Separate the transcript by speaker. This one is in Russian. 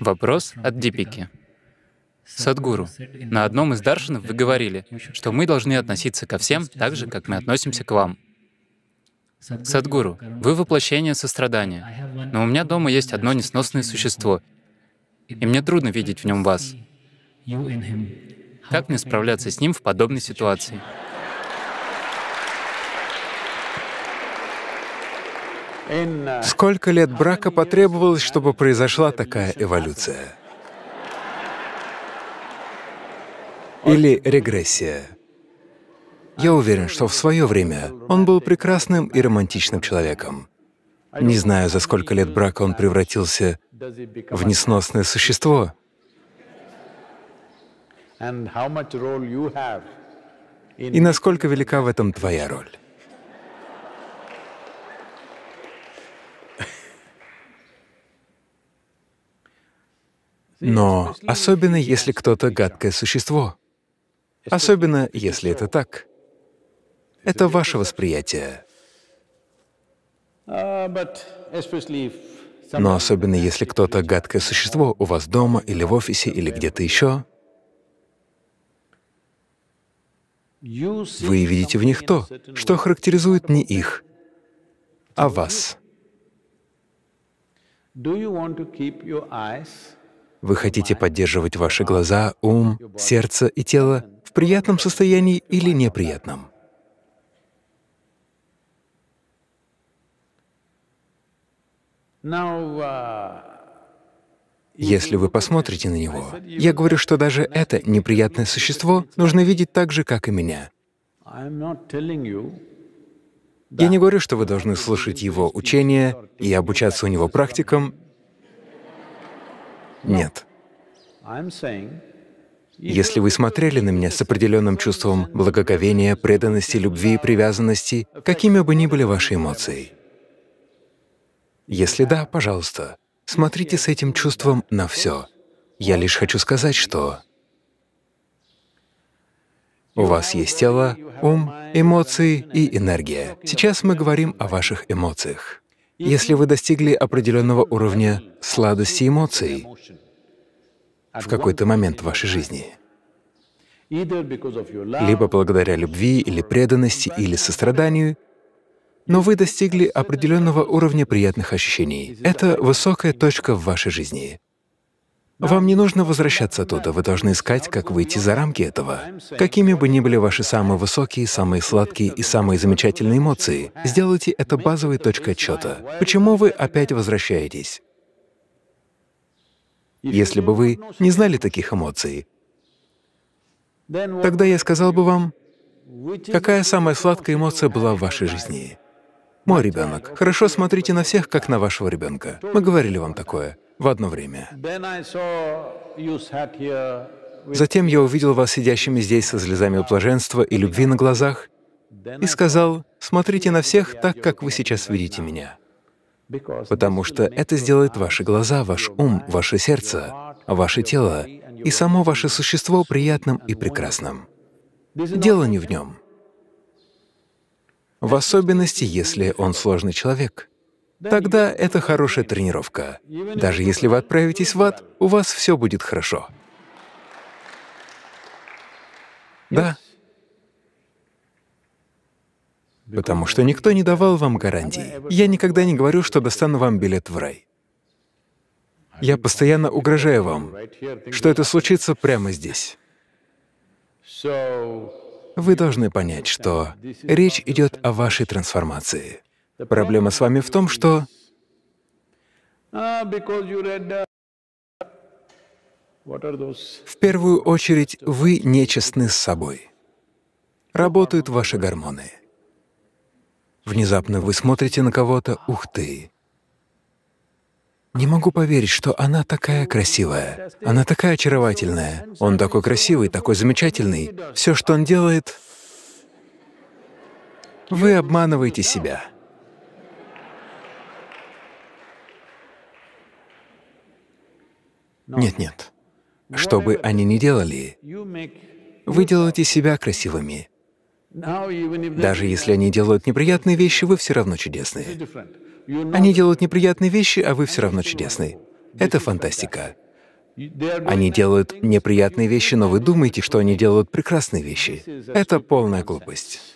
Speaker 1: Вопрос от Дипики. Садгуру, на одном из даршинов вы говорили, что мы должны относиться ко всем так же, как мы относимся к вам. Садгуру, вы воплощение сострадания, но у меня дома есть одно несносное существо, и мне трудно видеть в нем вас. Как мне справляться с ним в подобной ситуации? Сколько лет брака потребовалось, чтобы произошла такая эволюция? Или регрессия? Я уверен, что в свое время он был прекрасным и романтичным человеком. Не знаю, за сколько лет брака он превратился в несносное существо. И насколько велика в этом твоя роль. Но особенно если кто-то гадкое существо, особенно если это так, это ваше восприятие. Но особенно если кто-то гадкое существо у вас дома или в офисе или где-то еще, вы видите в них то, что характеризует не их, а вас. Вы хотите поддерживать ваши глаза, ум, сердце и тело в приятном состоянии или неприятном. Если вы посмотрите на него, я говорю, что даже это неприятное существо нужно видеть так же, как и меня. Я не говорю, что вы должны слушать его учения и обучаться у него практикам нет. Если вы смотрели на меня с определенным чувством благоговения, преданности, любви и привязанности, какими бы ни были ваши эмоции, если да, пожалуйста, смотрите с этим чувством на все. Я лишь хочу сказать, что у вас есть тело, ум, эмоции и энергия. Сейчас мы говорим о ваших эмоциях если вы достигли определенного уровня сладости эмоций в какой-то момент в вашей жизни, либо благодаря любви или преданности или состраданию, но вы достигли определенного уровня приятных ощущений. Это высокая точка в вашей жизни. Вам не нужно возвращаться туда, вы должны искать, как выйти за рамки этого. Какими бы ни были ваши самые высокие, самые сладкие и самые замечательные эмоции, сделайте это базовой точкой отчета. Почему вы опять возвращаетесь? Если бы вы не знали таких эмоций, тогда я сказал бы вам, какая самая сладкая эмоция была в вашей жизни. Мой ребенок. Хорошо смотрите на всех, как на вашего ребенка. Мы говорили вам такое в одно время. Затем я увидел вас сидящими здесь со слезами блаженства и любви на глазах и сказал, «Смотрите на всех так, как вы сейчас видите меня, потому что это сделает ваши глаза, ваш ум, ваше сердце, ваше тело и само ваше существо приятным и прекрасным. Дело не в нем, в особенности, если он сложный человек — тогда это хорошая тренировка. Даже если вы отправитесь в ад, у вас все будет хорошо. Да. Потому что никто не давал вам гарантий. Я никогда не говорю, что достану вам билет в рай. Я постоянно угрожаю вам, что это случится прямо здесь. Вы должны понять, что речь идет о вашей трансформации. Проблема с вами в том, что а, uh, в первую очередь вы нечестны с собой. Работают ваши гормоны. Внезапно вы смотрите на кого-то, ух ты. Не могу поверить, что она такая красивая, она такая очаровательная, он такой красивый, такой замечательный. Все, что он делает, вы обманываете себя. Нет-нет. Что бы они ни делали, вы делаете себя красивыми. Даже если они делают неприятные вещи, вы все равно чудесные. Они делают неприятные вещи, а вы все равно чудесны. Это фантастика. Они делают неприятные вещи, но вы думаете, что они делают прекрасные вещи. Это полная глупость.